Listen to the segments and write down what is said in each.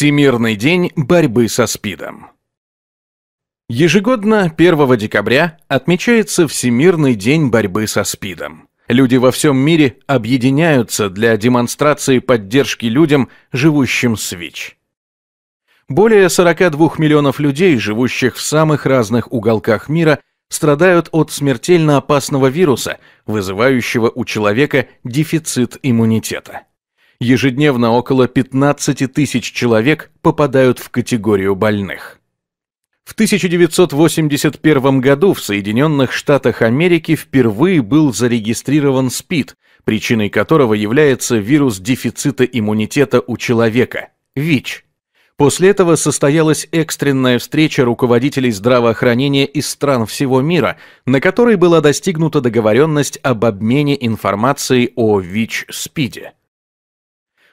Всемирный день борьбы со СПИДом. Ежегодно 1 декабря отмечается Всемирный день борьбы со СПИДом. Люди во всем мире объединяются для демонстрации поддержки людям, живущим с ВИЧ. Более 42 миллионов людей, живущих в самых разных уголках мира, страдают от смертельно опасного вируса, вызывающего у человека дефицит иммунитета ежедневно около 15 тысяч человек попадают в категорию больных. В 1981 году в Соединенных Штатах Америки впервые был зарегистрирован СПИД, причиной которого является вирус дефицита иммунитета у человека – ВИЧ. После этого состоялась экстренная встреча руководителей здравоохранения из стран всего мира, на которой была достигнута договоренность об обмене информацией о ВИЧ-СПИДе.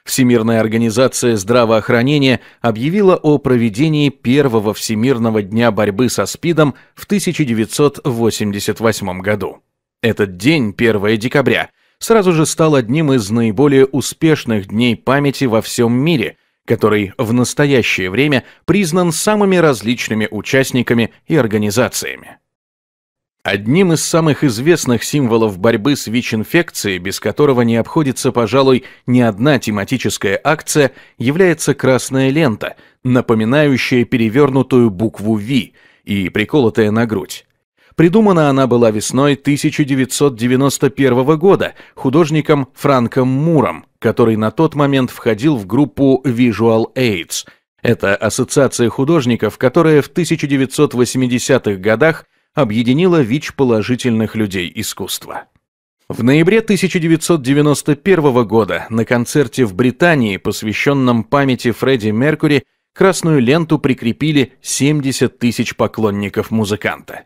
Всемирная организация здравоохранения объявила о проведении первого Всемирного дня борьбы со СПИДом в 1988 году. Этот день, 1 декабря, сразу же стал одним из наиболее успешных дней памяти во всем мире, который в настоящее время признан самыми различными участниками и организациями. Одним из самых известных символов борьбы с ВИЧ-инфекцией, без которого не обходится, пожалуй, ни одна тематическая акция, является красная лента, напоминающая перевернутую букву «Ви» и приколотая на грудь. Придумана она была весной 1991 года художником Франком Муром, который на тот момент входил в группу Visual AIDS. Это ассоциация художников, которая в 1980-х годах объединила ВИЧ положительных людей искусства. В ноябре 1991 года на концерте в Британии, посвященном памяти Фредди Меркури, красную ленту прикрепили 70 тысяч поклонников музыканта.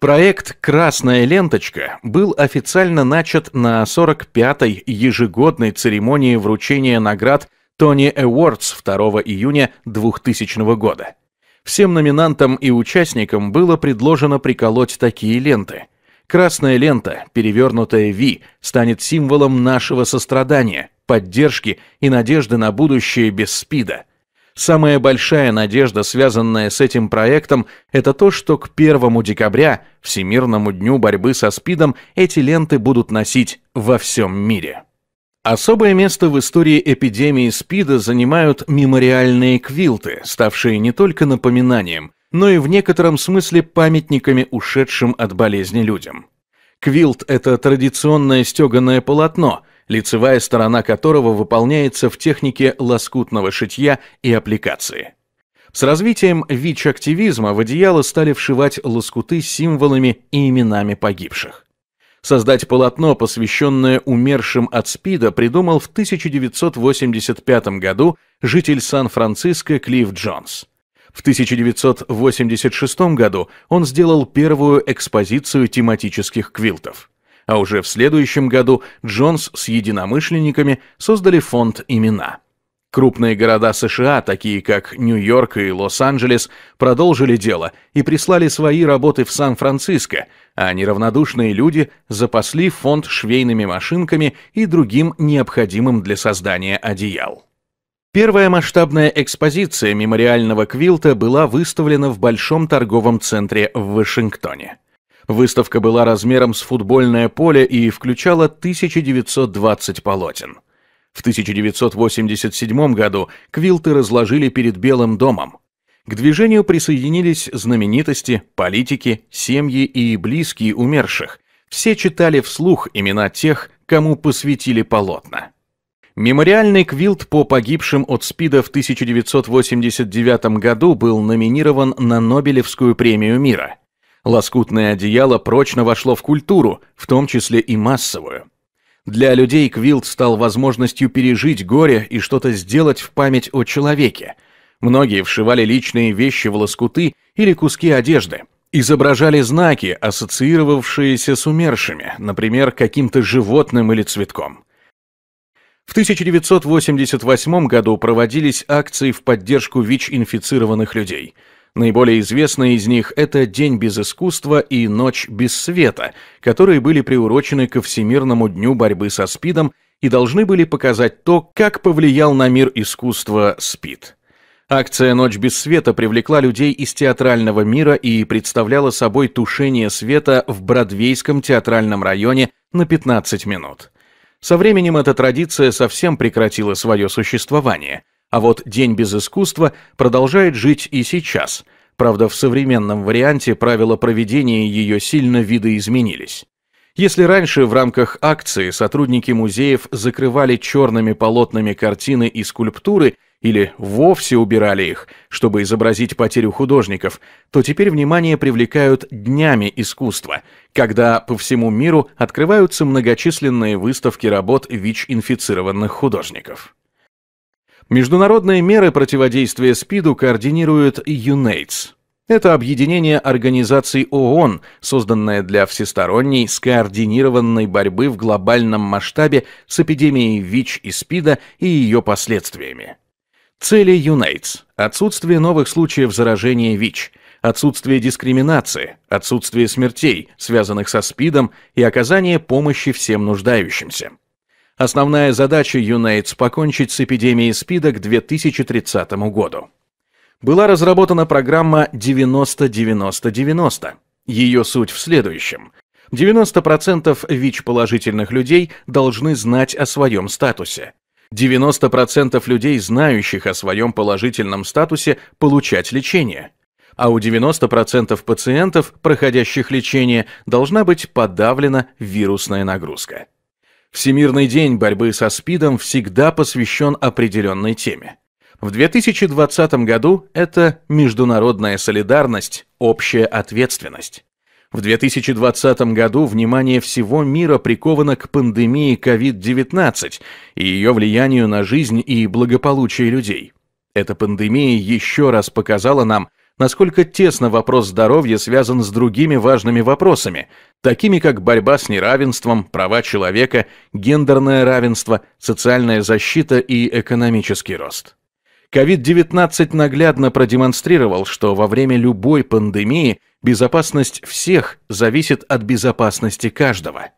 Проект «Красная ленточка» был официально начат на 45-й ежегодной церемонии вручения наград Тони Awards 2 июня 2000 года – Всем номинантам и участникам было предложено приколоть такие ленты. Красная лента, перевернутая V, станет символом нашего сострадания, поддержки и надежды на будущее без СПИДа. Самая большая надежда, связанная с этим проектом, это то, что к 1 декабря, Всемирному дню борьбы со СПИДом, эти ленты будут носить во всем мире. Особое место в истории эпидемии СПИДа занимают мемориальные квилты, ставшие не только напоминанием, но и в некотором смысле памятниками ушедшим от болезни людям. Квилт – это традиционное стеганое полотно, лицевая сторона которого выполняется в технике лоскутного шитья и аппликации. С развитием ВИЧ-активизма в одеяло стали вшивать лоскуты с символами и именами погибших. Создать полотно, посвященное умершим от СПИДа, придумал в 1985 году житель Сан-Франциско Клифф Джонс. В 1986 году он сделал первую экспозицию тематических квилтов. А уже в следующем году Джонс с единомышленниками создали фонд «Имена». Крупные города США, такие как Нью-Йорк и Лос-Анджелес, продолжили дело и прислали свои работы в Сан-Франциско, а неравнодушные люди запасли фонд швейными машинками и другим необходимым для создания одеял. Первая масштабная экспозиция мемориального квилта была выставлена в Большом торговом центре в Вашингтоне. Выставка была размером с футбольное поле и включала 1920 полотен. В 1987 году квилты разложили перед Белым домом. К движению присоединились знаменитости, политики, семьи и близкие умерших. Все читали вслух имена тех, кому посвятили полотна. Мемориальный квилт по погибшим от СПИДа в 1989 году был номинирован на Нобелевскую премию мира. Лоскутное одеяло прочно вошло в культуру, в том числе и массовую. Для людей Квилт стал возможностью пережить горе и что-то сделать в память о человеке. Многие вшивали личные вещи в лоскуты или куски одежды, изображали знаки, ассоциировавшиеся с умершими, например, каким-то животным или цветком. В 1988 году проводились акции в поддержку ВИЧ-инфицированных людей – Наиболее известные из них – это «День без искусства» и «Ночь без света», которые были приурочены ко Всемирному дню борьбы со СПИДом и должны были показать то, как повлиял на мир искусства СПИД. Акция «Ночь без света» привлекла людей из театрального мира и представляла собой тушение света в Бродвейском театральном районе на 15 минут. Со временем эта традиция совсем прекратила свое существование – а вот «День без искусства» продолжает жить и сейчас. Правда, в современном варианте правила проведения ее сильно видоизменились. Если раньше в рамках акции сотрудники музеев закрывали черными полотнами картины и скульптуры или вовсе убирали их, чтобы изобразить потерю художников, то теперь внимание привлекают днями искусства, когда по всему миру открываются многочисленные выставки работ ВИЧ-инфицированных художников. Международные меры противодействия СПИДу координирует UNAIDS. Это объединение организаций ООН, созданное для всесторонней скоординированной борьбы в глобальном масштабе с эпидемией ВИЧ и СПИДа и ее последствиями. Цели UNAIDS – отсутствие новых случаев заражения ВИЧ, отсутствие дискриминации, отсутствие смертей, связанных со СПИДом и оказание помощи всем нуждающимся. Основная задача UNAIDS – покончить с эпидемией СПИДа к 2030 году. Была разработана программа 90-90-90. Ее суть в следующем. 90% ВИЧ-положительных людей должны знать о своем статусе. 90% людей, знающих о своем положительном статусе, получать лечение. А у 90% пациентов, проходящих лечение, должна быть подавлена вирусная нагрузка. Всемирный день борьбы со СПИДом всегда посвящен определенной теме. В 2020 году это международная солидарность, общая ответственность. В 2020 году внимание всего мира приковано к пандемии COVID-19 и ее влиянию на жизнь и благополучие людей. Эта пандемия еще раз показала нам, насколько тесно вопрос здоровья связан с другими важными вопросами, такими как борьба с неравенством, права человека, гендерное равенство, социальная защита и экономический рост. COVID-19 наглядно продемонстрировал, что во время любой пандемии безопасность всех зависит от безопасности каждого.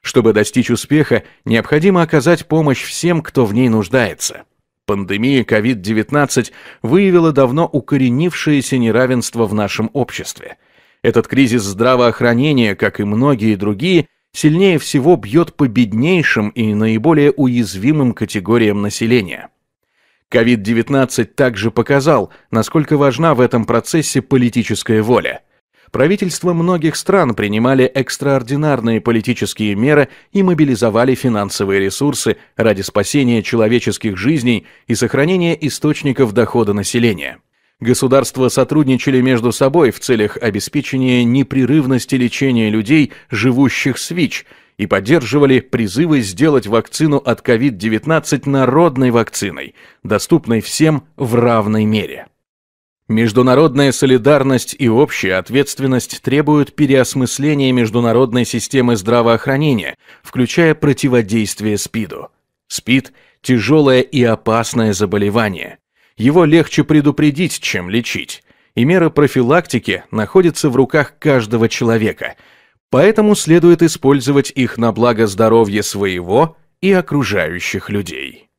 Чтобы достичь успеха, необходимо оказать помощь всем, кто в ней нуждается. Пандемия COVID-19 выявила давно укоренившееся неравенство в нашем обществе. Этот кризис здравоохранения, как и многие другие, сильнее всего бьет по беднейшим и наиболее уязвимым категориям населения. COVID-19 также показал, насколько важна в этом процессе политическая воля – правительства многих стран принимали экстраординарные политические меры и мобилизовали финансовые ресурсы ради спасения человеческих жизней и сохранения источников дохода населения. Государства сотрудничали между собой в целях обеспечения непрерывности лечения людей, живущих с ВИЧ, и поддерживали призывы сделать вакцину от COVID-19 народной вакциной, доступной всем в равной мере. Международная солидарность и общая ответственность требуют переосмысления международной системы здравоохранения, включая противодействие СПИДу. СПИД – тяжелое и опасное заболевание. Его легче предупредить, чем лечить. И меры профилактики находятся в руках каждого человека. Поэтому следует использовать их на благо здоровья своего и окружающих людей.